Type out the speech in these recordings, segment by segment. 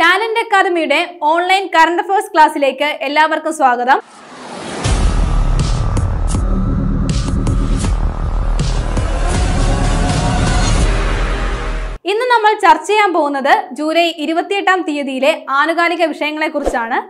talent അക്കാദമിയുടെ online current affairs ക്ലാസ്സിലേക്ക് എല്ലാവർക്കും സ്വാഗതം ഇന്ന് നമ്മൾ ചർച്ച ചെയ്യാൻ പോകുന്നത് ജൂലൈ ഇരുപത്തിയെട്ടാം തീയതിയിലെ ആനുകാലിക വിഷയങ്ങളെക്കുറിച്ചാണ്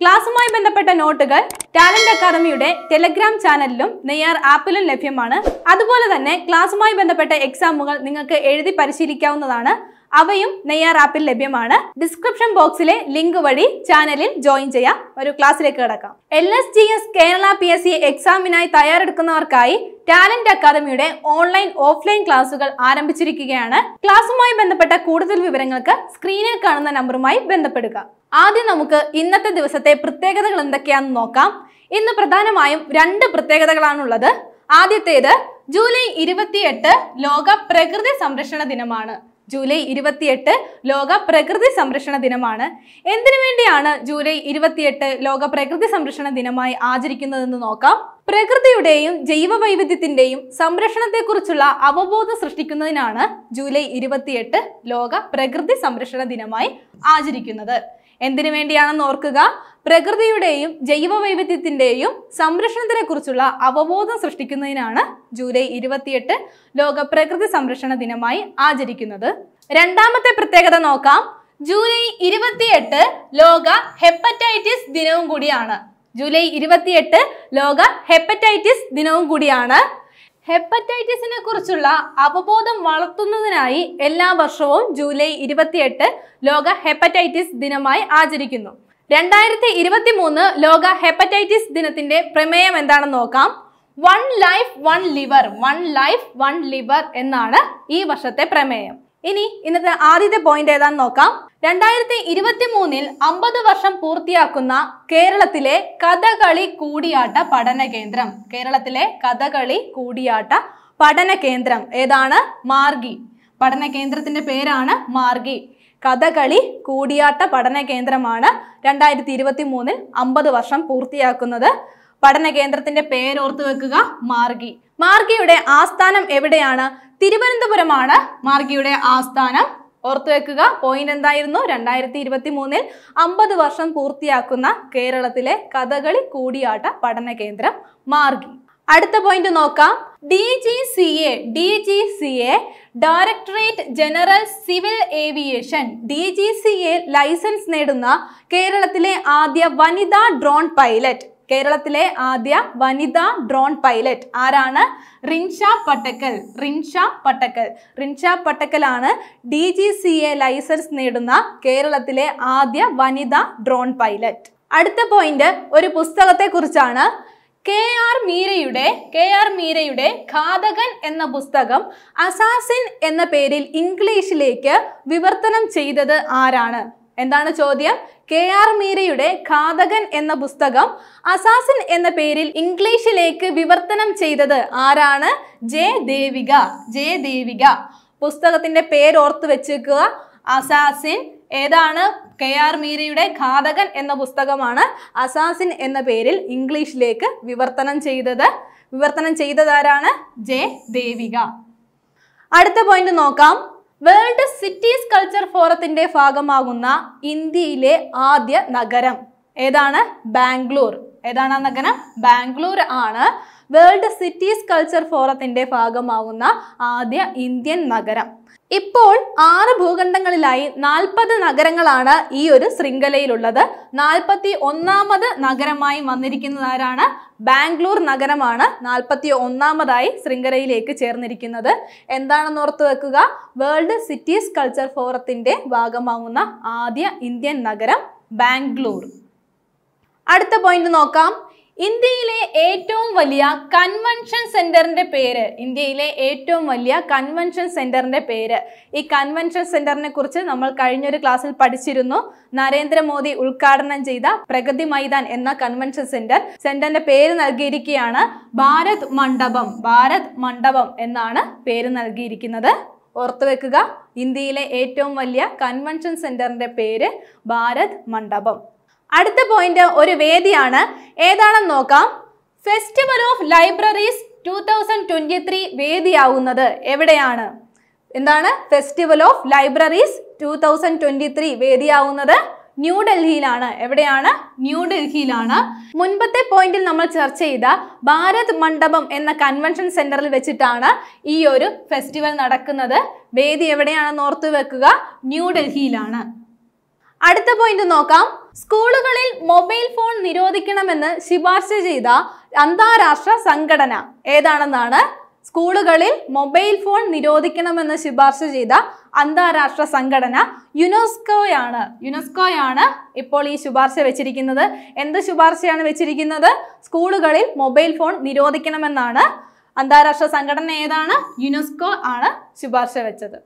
ക്ലാസ്സുമായി ബന്ധപ്പെട്ട നോട്ടുകൾ ടാലന്റ് അക്കാദമിയുടെ ടെലഗ്രാം ചാനലിലും നെയ്യാർ ആപ്പിലും ലഭ്യമാണ് അതുപോലെ തന്നെ ക്ലാസ്സുമായി ബന്ധപ്പെട്ട എക്സാമുകൾ നിങ്ങൾക്ക് എഴുതി പരിശീലിക്കാവുന്നതാണ് അവയും നെയ്യാർ ആപ്പിൽ ലഭ്യമാണ് ഡിസ്ക്രിപ്ഷൻ ബോക്സിലെ ലിങ്ക് വഴി ചാനലിൽ ജോയിൻ ചെയ്യാം ഒരു ക്ലാസ്സിലേക്ക് കിടക്കാം L S G S Kerala P S C എക്സാമിനായി തയ്യാറെടുക്കുന്നവർക്കായി ടാലന്റ് അക്കാദമിയുടെ ഓൺലൈൻ ഓഫ്ലൈൻ ക്ലാസുകൾ ആരംഭിച്ചിരിക്കുകയാണ് ക്ലാസ്സുമായി ബന്ധപ്പെട്ട കൂടുതൽ വിവരങ്ങൾക്ക് സ്ക്രീനിൽ കാണുന്ന നമ്പറുമായി ബന്ധപ്പെടുക ആദ്യം നമുക്ക് ഇന്നത്തെ ദിവസത്തെ പ്രത്യേകതകൾ എന്തൊക്കെയാണെന്ന് നോക്കാം ഇന്ന് പ്രധാനമായും രണ്ട് പ്രത്യേകതകളാണുള്ളത് ആദ്യത്തേത് ജൂലൈ ഇരുപത്തിയെട്ട് ലോക പ്രകൃതി സംരക്ഷണ ദിനമാണ് ജൂലൈ ഇരുപത്തിയെട്ട് ലോക പ്രകൃതി സംരക്ഷണ ദിനമാണ് എന്തിനു വേണ്ടിയാണ് ജൂലൈ ഇരുപത്തിയെട്ട് ലോക പ്രകൃതി സംരക്ഷണ ദിനമായി ആചരിക്കുന്നതെന്ന് നോക്കാം പ്രകൃതിയുടെയും ജൈവവൈവിധ്യത്തിന്റെയും സംരക്ഷണത്തെക്കുറിച്ചുള്ള അവബോധം സൃഷ്ടിക്കുന്നതിനാണ് ജൂലൈ ഇരുപത്തിയെട്ട് ലോക പ്രകൃതി സംരക്ഷണ ദിനമായി ആചരിക്കുന്നത് എന്തിനു വേണ്ടിയാണെന്ന് ഓർക്കുക പ്രകൃതിയുടെയും ജൈവ വൈവിധ്യത്തിൻ്റെയും കുറിച്ചുള്ള അവബോധം സൃഷ്ടിക്കുന്നതിനാണ് ജൂലൈ ഇരുപത്തിയെട്ട് ലോക പ്രകൃതി സംരക്ഷണ ദിനമായി ആചരിക്കുന്നത് രണ്ടാമത്തെ പ്രത്യേകത നോക്കാം ജൂലൈ ഇരുപത്തിയെട്ട് ലോക ഹെപ്പറ്റൈറ്റിസ് ദിനവും കൂടിയാണ് ജൂലൈ ഇരുപത്തിയെട്ട് ലോക ഹെപ്പറ്റൈറ്റിസ് ദിനവും കൂടിയാണ് ഹെപ്പറ്റൈറ്റിസിനെ കുറിച്ചുള്ള അവബോധം വളർത്തുന്നതിനായി എല്ലാ വർഷവും ജൂലൈ ഇരുപത്തിയെട്ട് ലോക ഹെപ്പറ്റൈറ്റിസ് ദിനമായി ആചരിക്കുന്നു രണ്ടായിരത്തി ഇരുപത്തി മൂന്ന് ലോക ഹെപ്പറ്റൈറ്റിസ് ദിനത്തിന്റെ പ്രമേയം എന്താണെന്ന് നോക്കാം one life one liver one life one liver എന്നാണ് ഈ വർഷത്തെ പ്രമേയം ഇനി ഇന്നത്തെ ആദ്യത്തെ പോയിന്റ് ഏതാന്ന് നോക്കാം രണ്ടായിരത്തി ഇരുപത്തി മൂന്നിൽ അമ്പത് വർഷം പൂർത്തിയാക്കുന്ന കേരളത്തിലെ കഥകളി കൂടിയാട്ട പഠന കേന്ദ്രം കേരളത്തിലെ കഥകളി കൂടിയാട്ട പഠന കേന്ദ്രം ഏതാണ് മാർഗി പഠന കേന്ദ്രത്തിന്റെ പേരാണ് മാർഗി കഥകളി കൂടിയാട്ട പഠന കേന്ദ്രമാണ് രണ്ടായിരത്തി ഇരുപത്തി മൂന്നിൽ അമ്പത് വർഷം പൂർത്തിയാക്കുന്നത് പഠന കേന്ദ്രത്തിന്റെ പേരോർത്ത് വെക്കുക മാർഗി മാർഗിയുടെ ആസ്ഥാനം എവിടെയാണ് തിരുവനന്തപുരമാണ് മാർഗിയുടെ ആസ്ഥാനം ഓർത്തു വെക്കുക പോയിന്റ് എന്തായിരുന്നു രണ്ടായിരത്തി ഇരുപത്തി മൂന്നിൽ അമ്പത് വർഷം പൂർത്തിയാക്കുന്ന കേരളത്തിലെ കഥകളി കൂടിയാട്ട പഠന കേന്ദ്രം മാർഗി അടുത്ത പോയിന്റ് നോക്കാം D G C A D G C A directorate general civil aviation D G C A licence നേടുന്ന കേരളത്തിലെ ആദ്യ വനിതാ ഡ്രോൺ പൈലറ്റ് കേരളത്തിലെ ആദ്യ വനിതാ ഡ്രോൺ പൈലറ്റ് ആരാണ് റിൻഷ പട്ടക്കൽ റിൻഷ പട്ടക്കൽ റിൻഷ പട്ടക്കലാണ് D G C A licence നേടുന്ന കേരളത്തിലെ ആദ്യ വനിതാ ഡ്രോൺ പൈലറ്റ് അടുത്ത പോയിന്റ് ഒരു പുസ്തകത്തെക്കുറിച്ചാണ് കെ ആർ മീരയുടെ കെ ആർ മീരയുടെ ഘാതകൻ എന്ന പുസ്തകം അസാസിൻ എന്ന പേരിൽ ഇംഗ്ലീഷിലേക്ക് വിവർത്തനം ചെയ്തത് ആരാണ് എന്താണ് ചോദ്യം കെ ആർ മീരയുടെ ഘാതകൻ എന്ന പുസ്തകം അസാസിൻ എന്ന പേരിൽ ഇംഗ്ലീഷിലേക്ക് വിവർത്തനം ചെയ്തത് ആരാണ് ജെ ദേവിക ജെ ദേവിക പുസ്തകത്തിന്റെ പേര് ഓർത്ത് വെച്ചേക്കുക അസാസിൻ ഏതാണ് കെ ആർ മീരയുടെ ഘാതകൻ എന്ന പുസ്തകമാണ് അസാസിൻ എന്ന പേരിൽ ഇംഗ്ലീഷിലേക്ക് വിവർത്തനം ചെയ്തത് വിവർത്തനം ചെയ്തതാരാണ് ജെ ദേവിക അടുത്ത പോയിന്റ് നോക്കാം വേൾഡ് സിറ്റീസ് കൾച്ചർ ഫോറത്തിന്റെ ഭാഗമാകുന്ന ഇന്ത്യയിലെ ആദ്യ നഗരം ഏതാണ് ബാംഗ്ലൂർ ഏതാണ് ആ നഗരം ബാംഗ്ലൂർ ആണ് വേൾഡ് സിറ്റീസ് കൾച്ചർ ഫോറത്തിന്റെ ഭാഗമാകുന്ന ആദ്യ ഇന്ത്യൻ നഗരം ഇപ്പോൾ ആറ് ഭൂഖണ്ഡങ്ങളിലായി നാൽപ്പത് നഗരങ്ങളാണ് ഈ ഒരു ശൃംഖലയിലുള്ളത് നാൽപ്പത്തി ഒന്നാമത് നഗരമായി വന്നിരിക്കുന്നതാരാണ് ബാംഗ്ലൂർ നഗരമാണ് നാൽപ്പത്തി ഒന്നാമതായി ശൃംഖലയിലേക്ക് ചേർന്നിരിക്കുന്നത് എന്താണെന്ന് ഓർത്ത് വെക്കുക വേൾഡ് സിറ്റീസ് കൾച്ചർ ഫോറത്തിന്റെ ഭാഗമാകുന്ന ആദ്യ ഇന്ത്യൻ നഗരം ബാംഗ്ലൂർ അടുത്ത പോയിന്റ് നോക്കാം ഇന്ത്യയിലെ ഏറ്റവും വലിയ കൺവെൻഷൻ സെന്ററിന്റെ പേര് ഇന്ത്യയിലെ ഏറ്റവും വലിയ കൺവെൻഷൻ സെന്ററിന്റെ പേര് ഈ കൺവെൻഷൻ സെന്ററിനെ കുറിച്ച് നമ്മൾ കഴിഞ്ഞൊരു ക്ലാസ്സിൽ പഠിച്ചിരുന്നു നരേന്ദ്രമോദി ഉദ്ഘാടനം ചെയ്ത പ്രഗതി മൈതാൻ എന്ന കൺവെൻഷൻ സെന്റർ സെന്ററിന്റെ പേര് നൽകിയിരിക്കുകയാണ് ഭാരത് മണ്ഡപം ഭാരത് മണ്ഡപം എന്നാണ് പേര് നൽകിയിരിക്കുന്നത് ഓർത്തുവെക്കുക ഇന്ത്യയിലെ ഏറ്റവും വലിയ കൺവെൻഷൻ സെന്ററിന്റെ പേര് ഭാരത് മണ്ഡപം അടുത്ത പോയിന്റ് ഒരു വേദിയാണ് ഏതാണെന്ന് നോക്കാം festival of libraries two thousand twenty three വേദിയാവുന്നത് എവിടെയാണ് എന്താണ് festival of libraries two thousand twenty three വേദിയാവുന്നത് ന്യൂഡൽഹിയിലാണ് എവിടെയാണ് ന്യൂഡൽഹിയിലാണ് മുൻപത്തെ പോയിന്റിൽ നമ്മൾ ചർച്ച ചെയ്ത ഭാരത് മണ്ഡപം എന്ന കൺവെൻഷൻ സെന്ററിൽ വെച്ചിട്ടാണ് ഈ ഒരു ഫെസ്റ്റിവൽ നടക്കുന്നത് വേദി എവിടെയാണെന്ന് ഓർത്തു വെക്കുക ന്യൂഡൽഹിയിലാണ് അടുത്ത പോയിന്റ് നോക്കാം സ്കൂളുകളിൽ മൊബൈൽ ഫോൺ നിരോധിക്കണമെന്ന് ശുപാർശ ചെയ്ത അന്താരാഷ്ട്ര സംഘടന ഏതാണെന്നാണ് സ്കൂളുകളിൽ മൊബൈൽ ഫോൺ നിരോധിക്കണമെന്ന് ശുപാർശ ചെയ്ത അന്താരാഷ്ട്ര സംഘടന യുനെസ്കോയാണ് യുനെസ്കോയാണ് ഇപ്പോൾ ഈ ശുപാർശ വെച്ചിരിക്കുന്നത് എന്ത് ശുപാർശയാണ് വെച്ചിരിക്കുന്നത് സ്കൂളുകളിൽ മൊബൈൽ ഫോൺ നിരോധിക്കണമെന്നാണ് അന്താരാഷ്ട്ര സംഘടന ഏതാണ് യുനെസ്കോ ആണ് ശുപാർശ വെച്ചത്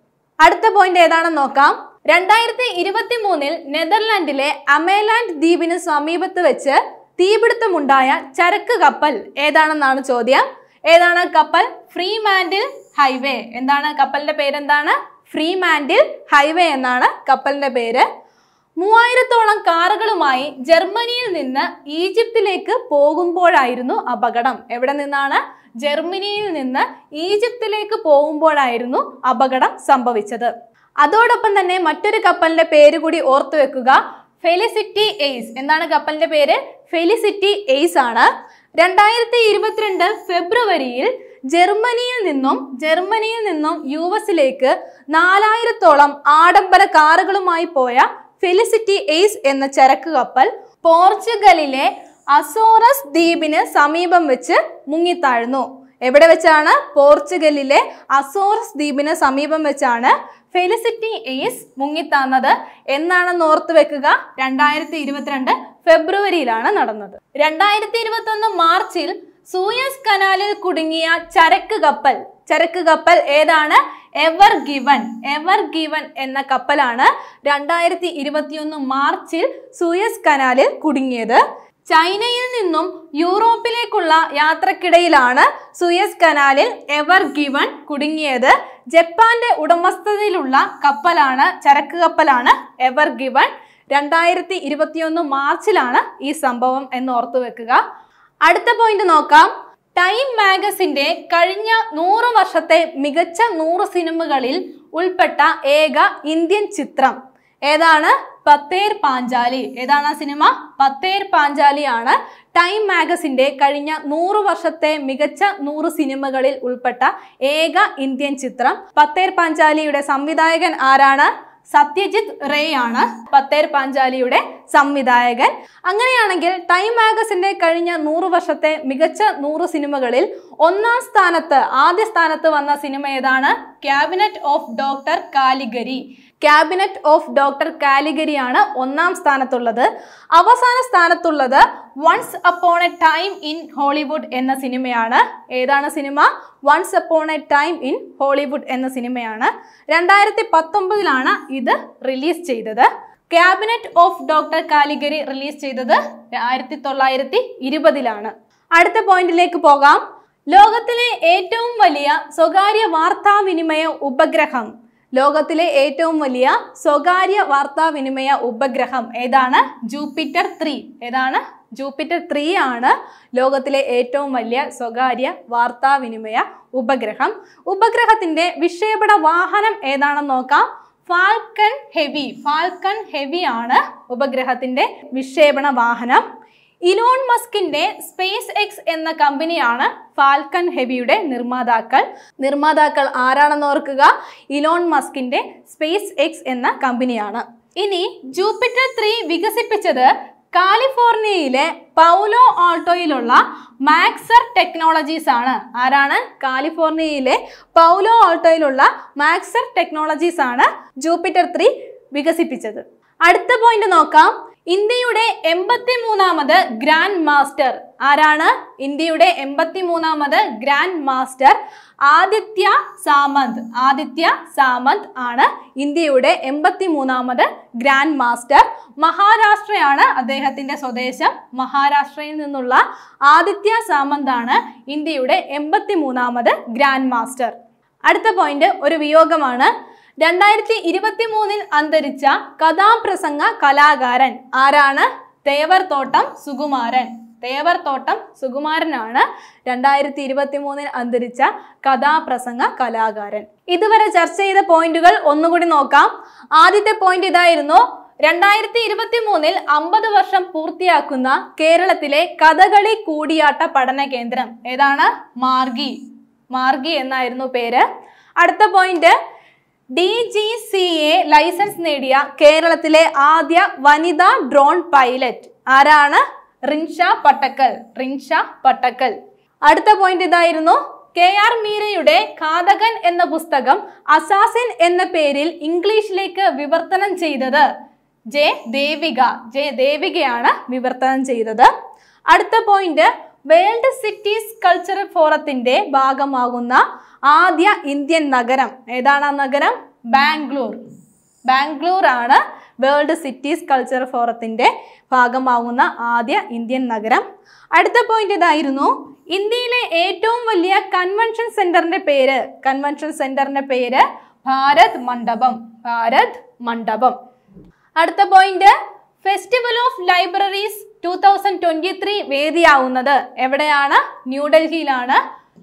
അടുത്ത പോയിന്റ് ഏതാണെന്ന് നോക്കാം രണ്ടായിരത്തി ഇരുപത്തി മൂന്നിൽ നെതർലാൻഡിലെ അമേലാൻഡ് ദ്വീപിന് സമീപത്ത് വെച്ച് തീപിടുത്തമുണ്ടായ ചരക്ക് കപ്പൽ ഏതാണെന്നാണ് ചോദ്യം ഏതാണ് കപ്പൽ ഫ്രീ മാൻഡിൽ ഹൈവേ എന്താണ് കപ്പലിന്റെ പേരെന്താണ് ഫ്രീ മാൻഡിൽ ഹൈവേ എന്നാണ് കപ്പലിന്റെ പേര് മൂവായിരത്തോളം കാറുകളുമായി ജർമ്മനിയിൽ നിന്ന് ഈജിപ്തിലേക്ക് പോകുമ്പോഴായിരുന്നു അപകടം എവിടെ നിന്നാണ് ജർമ്മനിയിൽ നിന്ന് ഈജിപ്തിലേക്ക് പോകുമ്പോഴായിരുന്നു അപകടം സംഭവിച്ചത് അതോടൊപ്പം തന്നെ മറ്റൊരു കപ്പലിന്റെ പേര് കൂടി ഓർത്തു വെക്കുക ഫെലിസിറ്റി എയ്സ് എന്താണ് കപ്പലിന്റെ പേര് ഫെലിസിറ്റി എയ്സ് ആണ് രണ്ടായിരത്തി ഇരുപത്തിരണ്ട് ഫെബ്രുവരിയിൽ ജർമ്മനിയിൽ നിന്നും ജർമ്മനിയിൽ നിന്നും യു എസിലേക്ക് നാലായിരത്തോളം ആഡംബര കാറുകളുമായി പോയ ഫെലിസിറ്റി എയ്സ് എന്ന ചരക്ക് കപ്പൽ പോർച്ചുഗലിലെ അസോറസ് ദ്വീപിന് സമീപം വെച്ച് മുങ്ങിത്താഴ്ന്നു എവിടെ വെച്ചാണ് പോർച്ചുഗലിലെ അസോറസ് ദ്വീപിന് സമീപം വെച്ചാണ് ഫെലിസിറ്റി ഈസ് മുങ്ങിത്താന്നത് എന്നാണെന്ന് ഓർത്ത് വെക്കുക രണ്ടായിരത്തി ഇരുപത്തിരണ്ട് ഫെബ്രുവരിയിലാണ് നടന്നത് രണ്ടായിരത്തി ഇരുപത്തൊന്ന് മാർച്ചിൽ സൂയസ് കനാലിൽ കുടുങ്ങിയ ചരക്ക് കപ്പൽ ചരക്ക് കപ്പൽ ഏതാണ് എവർ ഗിവൺ എവർ ഗിവൺ എന്ന കപ്പലാണ് രണ്ടായിരത്തി ഇരുപത്തിയൊന്ന് മാർച്ചിൽ സൂയസ് കനാലിൽ കുടുങ്ങിയത് ചൈനയിൽ നിന്നും യൂറോപ്പിലേക്കുള്ള യാത്രക്കിടയിലാണ് സുയസ് കനാലിൽ എവർ ഗിവൺ കുടുങ്ങിയത് ജപ്പാന്റെ ഉടമസ്ഥതയിലുള്ള കപ്പലാണ് ചരക്ക് കപ്പലാണ് എവർ ഗിവൺ രണ്ടായിരത്തി ഇരുപത്തിയൊന്ന് മാർച്ചിലാണ് ഈ സംഭവം എന്ന് ഓർത്തു വെക്കുക അടുത്ത പോയിന്റ് നോക്കാം ടൈം മാഗസിന്റെ കഴിഞ്ഞ നൂറ് വർഷത്തെ മികച്ച നൂറ് സിനിമകളിൽ ഉൾപ്പെട്ട ഏക ഇന്ത്യൻ ചിത്രം ഏതാണ് പത്തേർ പാഞ്ചാലി ഏതാണ് ആ സിനിമ പത്തേർ പാഞ്ചാലിയാണ് ടൈം മാഗസിൻ്റെ കഴിഞ്ഞ നൂറ് വർഷത്തെ മികച്ച നൂറ് സിനിമകളിൽ ഉൾപ്പെട്ട ഏക ഇന്ത്യൻ ചിത്രം പത്തേർ പാഞ്ചാലിയുടെ സംവിധായകൻ ആരാണ് സത്യജിത് റേ ആണ് പത്തേർ പാഞ്ചാലിയുടെ സംവിധായകൻ അങ്ങനെയാണെങ്കിൽ ടൈം മാഗസിന്റെ കഴിഞ്ഞ നൂറ് വർഷത്തെ മികച്ച നൂറ് സിനിമകളിൽ ഒന്നാം സ്ഥാനത്ത് ആദ്യ സ്ഥാനത്ത് വന്ന സിനിമ ഏതാണ് cabinet of doctor Caligari cabinet of doctor കാലിഗരിയാണ് ഒന്നാം സ്ഥാനത്തുള്ളത് അവസാന സ്ഥാനത്തുള്ളത് once upon a time in Hollywood എന്ന സിനിമയാണ് ഏതാണ് സിനിമ once upon a time in Hollywood എന്ന സിനിമയാണ് രണ്ടായിരത്തി പത്തൊമ്പതിലാണ് ഇത് റിലീസ് ചെയ്തത് cabinet of doctor Caligari release ചെയ്തത് ആയിരത്തി തൊള്ളായിരത്തി ഇരുപതിലാണ് അടുത്ത പോയിന്റിലേക്ക് പോകാം ലോകത്തിലെ ഏറ്റവും വലിയ സ്വകാര്യ വാർത്താവിനിമയ ഉപഗ്രഹം ലോകത്തിലെ ഏറ്റവും വലിയ സ്വകാര്യ വാർത്താവിനിമയ ഉപഗ്രഹം ഏതാണ് ജൂപ്പിറ്റർ ത്രീ ഏതാണ് ജൂപ്പിറ്റർ ത്രീ ആണ് ലോകത്തിലെ ഏറ്റവും വലിയ സ്വകാര്യ വാർത്താവിനിമയ ഉപഗ്രഹം ഉപഗ്രഹത്തിന്റെ വിക്ഷേപണ വാഹനം ഏതാണെന്ന് നോക്കാം ഫാൽക്കൺ ഹെവി ഫാൽക്കൺ ഹെവി ആണ് ഉപഗ്രഹത്തിന്റെ വിക്ഷേപണ വാഹനം ഇലോൺ മസ്കിന്റെ സ്പേസ് എക്സ് എന്ന കമ്പനിയാണ് ഫാൽക്കൺ ഹെവിയുടെ നിർമ്മാതാക്കൾ നിർമ്മാതാക്കൾ ആരാണെന്ന് ഓർക്കുക ഇലോൺ മസ്കിന്റെ സ്പേസ് എക്സ് എന്ന കമ്പനിയാണ് ഇനി ജൂപ്പിറ്റർ ത്രീ വികസിപ്പിച്ചത് കാലിഫോർണിയയിലെ പൗലോ ഓൾട്ടോയിലുള്ള മാക്സർ ടെക്നോളജീസ് ആണ് ആരാണ് കാലിഫോർണിയയിലെ പൗലോ ഓൾട്ടോയിലുള്ള മാക്സർ ടെക്നോളജീസ് ആണ് ജൂപ്പിറ്റർ ത്രീ വികസിപ്പിച്ചത് അടുത്ത പോയിന്റ് നോക്കാം ഇന്ത്യയുടെ എൺപത്തി മൂന്നാമത് ഗ്രാൻഡ് മാസ്റ്റർ ആരാണ് ഇന്ത്യയുടെ എൺപത്തി മൂന്നാമത് ഗ്രാൻഡ് മാസ്റ്റർ ആദിത്യ സാമന്ത് ആദിത്യ സാമന്ത് ആണ് ഇന്ത്യയുടെ എൺപത്തി മൂന്നാമത് ഗ്രാൻഡ് മാസ്റ്റർ മഹാരാഷ്ട്രയാണ് അദ്ദേഹത്തിന്റെ സ്വദേശം മഹാരാഷ്ട്രയിൽ നിന്നുള്ള ആദിത്യ സാമന്ത് ആണ് ഇന്ത്യയുടെ എൺപത്തി മൂന്നാമത് ഗ്രാൻഡ് മാസ്റ്റർ അടുത്ത പോയിന്റ് ഒരു വിയോഗമാണ് രണ്ടായിരത്തി ഇരുപത്തി മൂന്നിൽ അന്തരിച്ച കഥാപ്രസംഗ കലാകാരൻ ആരാണ് തേവർത്തോട്ടം സുകുമാരൻ തേവർത്തോട്ടം സുകുമാരനാണ് രണ്ടായിരത്തി ഇരുപത്തി മൂന്നിൽ അന്തരിച്ച കഥാപ്രസംഗ കലാകാരൻ ഇതുവരെ ചർച്ച ചെയ്ത പോയിന്റുകൾ ഒന്നുകൂടി നോക്കാം ആദ്യത്തെ പോയിന്റ് ഇതായിരുന്നു രണ്ടായിരത്തി ഇരുപത്തി മൂന്നിൽ അമ്പത് വർഷം പൂർത്തിയാക്കുന്ന കേരളത്തിലെ കഥകളി കൂടിയാട്ട പഠന കേന്ദ്രം ഏതാണ് മാർഗി മാർഗി എന്നായിരുന്നു പേര് അടുത്ത point D G C A licence നേടിയ കേരളത്തിലെ ആദ്യ വനിതാ ഡ്രോൺ പൈലറ്റ് ആരാണ് റിൻഷ പട്ടക്കൽ റിൻഷ പട്ടക്കൽ അടുത്ത പോയിന്റ് ഇതായിരുന്നു കെ ആർ മീരയുടെ കാതകൻ എന്ന പുസ്തകം അസാസിൻ എന്ന പേരിൽ ഇംഗ്ലീഷിലേക്ക് വിവർത്തനം ചെയ്തത് ജെ ദേവിക ജെ ദേവികയാണ് വിവർത്തനം ചെയ്തത് അടുത്ത പോയിന്റ് വേൾഡ് സിറ്റീസ് കൾച്ചറൽ ഫോറത്തിന്റെ ഭാഗമാകുന്ന ആദ്യ ഇന്ത്യൻ നഗരം ഏതാണ് ആ നഗരം ബാംഗ്ലൂർ ബാംഗ്ലൂർ ആണ് വേൾഡ് സിറ്റീസ് കൾച്ചർ ഫോറത്തിൻ്റെ ഭാഗമാവുന്ന ആദ്യ ഇന്ത്യൻ നഗരം അടുത്ത പോയിന്റ് ഇതായിരുന്നു ഇന്ത്യയിലെ ഏറ്റവും വലിയ കൺവെൻഷൻ സെന്ററിന്റെ പേര് കൺവെൻഷൻ സെന്ററിന്റെ പേര് ഭാരത് മണ്ഡപം ഭാരത് മണ്ഡപം അടുത്ത point festival of libraries two thousand twenty three വേദിയാവുന്നത് എവിടെയാണ് ന്യൂഡൽഹിയിലാണ്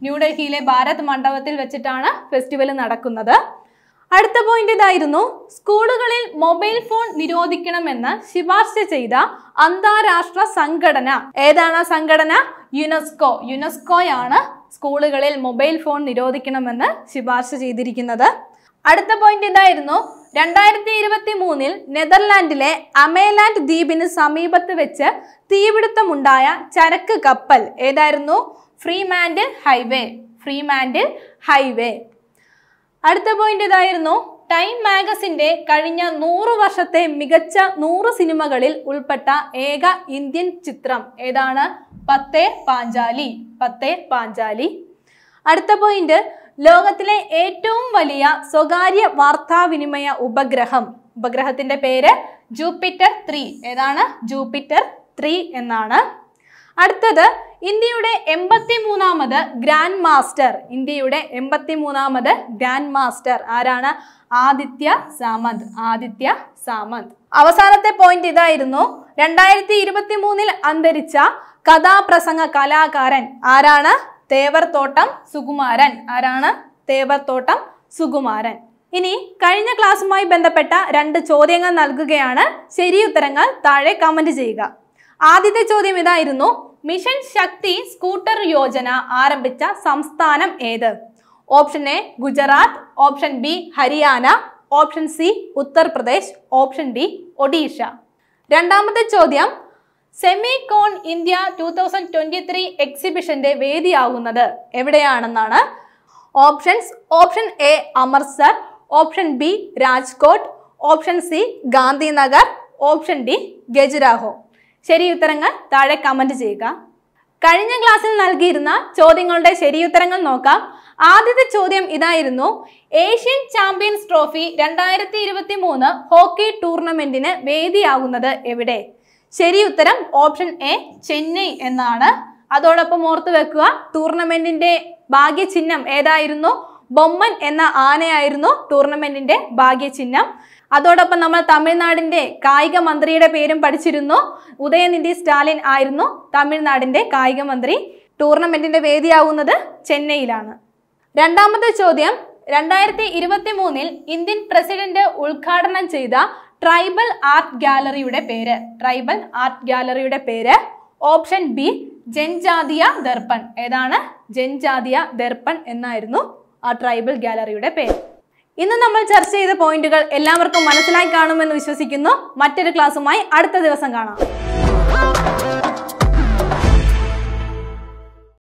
ന്യൂഡൽഹിയിലെ ഭാരത് മണ്ഡപത്തിൽ വെച്ചിട്ടാണ് ഫെസ്റ്റിവൽ നടക്കുന്നത് അടുത്ത പോയിന്റ് ഇതായിരുന്നു സ്കൂളുകളിൽ മൊബൈൽ ഫോൺ നിരോധിക്കണമെന്ന് ശുപാർശ ചെയ്ത അന്താരാഷ്ട്ര സംഘടന ഏതാണ് സംഘടന യുനെസ്കോ യുനെസ്കോയാണ് സ്കൂളുകളിൽ മൊബൈൽ ഫോൺ നിരോധിക്കണമെന്ന് ശുപാർശ ചെയ്തിരിക്കുന്നത് അടുത്ത പോയിന്റ് ഇതായിരുന്നു രണ്ടായിരത്തി ഇരുപത്തി മൂന്നിൽ നെതർലാൻഡിലെ അമേലാൻഡ് ദ്വീപിന് സമീപത്ത് വെച്ച് തീപിടുത്തമുണ്ടായ ചരക്ക് കപ്പൽ ഏതായിരുന്നു ഫ്രീമാൻഡ് ഹൈവേ ഫ്രീമാൻഡ് ഹൈവേ അടുത്ത പോയിന്റ് ഇതായിരുന്നു ടൈം മാഗസിന്റെ കഴിഞ്ഞ നൂറ് വർഷത്തെ മികച്ച നൂറ് സിനിമകളിൽ ഉൾപ്പെട്ട ഏക ഇന്ത്യൻ ചിത്രം ഏതാണ് പത്തേ പാഞ്ചാലി പത്തേ പാഞ്ചാലി അടുത്ത പോയിന്റ് ലോകത്തിലെ ഏറ്റവും വലിയ സ്വകാര്യ വാർത്താവിനിമയ ഉപഗ്രഹം ഉപഗ്രഹത്തിന്റെ പേര് ജൂപ്പിറ്റർ ത്രീ ഏതാണ് ജൂപ്പിറ്റർ ത്രീ എന്നാണ് അടുത്തത് ഇന്ത്യയുടെ എൺപത്തി മൂന്നാമത് ഗ്രാൻഡ് മാസ്റ്റർ ഇന്ത്യയുടെ എൺപത്തി മൂന്നാമത് ഗ്രാൻഡ് മാസ്റ്റർ ആരാണ് ആദിത്യ സാമന്ത് ആദിത്യ സാമന്ത് അവസാനത്തെ പോയിന്റ് ഇതായിരുന്നു രണ്ടായിരത്തി ഇരുപത്തി മൂന്നിൽ അന്തരിച്ച കഥാപ്രസംഗ കലാകാരൻ ആരാണ് തേവർത്തോട്ടം സുകുമാരൻ ആരാണ് തേവർത്തോട്ടം സുകുമാരൻ ഇനി കഴിഞ്ഞ ക്ലാസ്സുമായി ബന്ധപ്പെട്ട രണ്ട് ചോദ്യങ്ങൾ നൽകുകയാണ് ശരി ഉത്തരങ്ങൾ താഴെ കമന്റ് ചെയ്യുക ആദ്യത്തെ ചോദ്യം ഇതായിരുന്നു മിഷൻ ശക്തി സ്കൂട്ടർ യോജന ആരംഭിച്ച സംസ്ഥാനം ഏത് option A Gujarat option B Haryana option C Uttar Pradesh option D Odisha രണ്ടാമത്തെ ചോദ്യം Semicon India two thousand twenty three എക്സിബിഷന്റെ വേദിയാകുന്നത് എവിടെയാണെന്നാണ് options option A Amritsar option B Rajkot option C Gandhinagar option D Khajuraho ശരി ഉത്തരങ്ങൾ താഴെ കമന്റ് ചെയ്യുക കഴിഞ്ഞ ക്ലാസ്സിൽ നൽകിയിരുന്ന ചോദ്യങ്ങളുടെ ശരിയുത്തരങ്ങൾ നോക്കാം ആദ്യത്തെ ചോദ്യം ഇതായിരുന്നു ഏഷ്യൻ ചാമ്പ്യൻസ് ട്രോഫി രണ്ടായിരത്തി ഇരുപത്തി മൂന്ന് ഹോക്കി ടൂർണമെന്റിന് വേദിയാകുന്നത് എവിടെ ശരി ഉത്തരം ഓപ്ഷൻ എ ചെന്നൈ എന്നാണ് അതോടൊപ്പം ഓർത്തു വെക്കുക ടൂർണമെന്റിന്റെ ഭാഗ്യചിഹ്നം ഏതായിരുന്നു ബൊമ്മൻ എന്ന ആനയായിരുന്നു ടൂർണമെന്റിന്റെ ഭാഗ്യചിഹ്നം അതോടൊപ്പം നമ്മൾ തമിഴ്നാടിന്റെ കായിക മന്ത്രിയുടെ പേരും പഠിച്ചിരുന്നു ഉദയനിധി സ്റ്റാലിൻ ആയിരുന്നു തമിഴ്നാടിന്റെ കായിക മന്ത്രി ടൂർണമെന്റിന്റെ വേദിയാവുന്നത് ചെന്നൈയിലാണ് രണ്ടാമത്തെ ചോദ്യം രണ്ടായിരത്തി ഇരുപത്തി മൂന്നിൽ ഇന്ത്യൻ പ്രസിഡന്റ് ഉദ്ഘാടനം ചെയ്ത ട്രൈബൽ ആർട്ട് ഗാലറിയുടെ പേര് ട്രൈബൽ ആർട്ട് ഗാലറിയുടെ പേര് ഓപ്ഷൻ ബി ജൻജാതിയ ദർപ്പൺ ഏതാണ് ജൻജാതിയ ദർപ്പൺ എന്നായിരുന്നു ആ ട്രൈബൽ ഗാലറിയുടെ പേര് ഇന്ന് നമ്മൾ ചർച്ച ചെയ്ത പോയിന്റുകൾ എല്ലാവർക്കും മനസ്സിലായി കാണുമെന്ന് വിശ്വസിക്കുന്നു മറ്റൊരു ക്ലാസ്സുമായി അടുത്ത ദിവസം കാണാം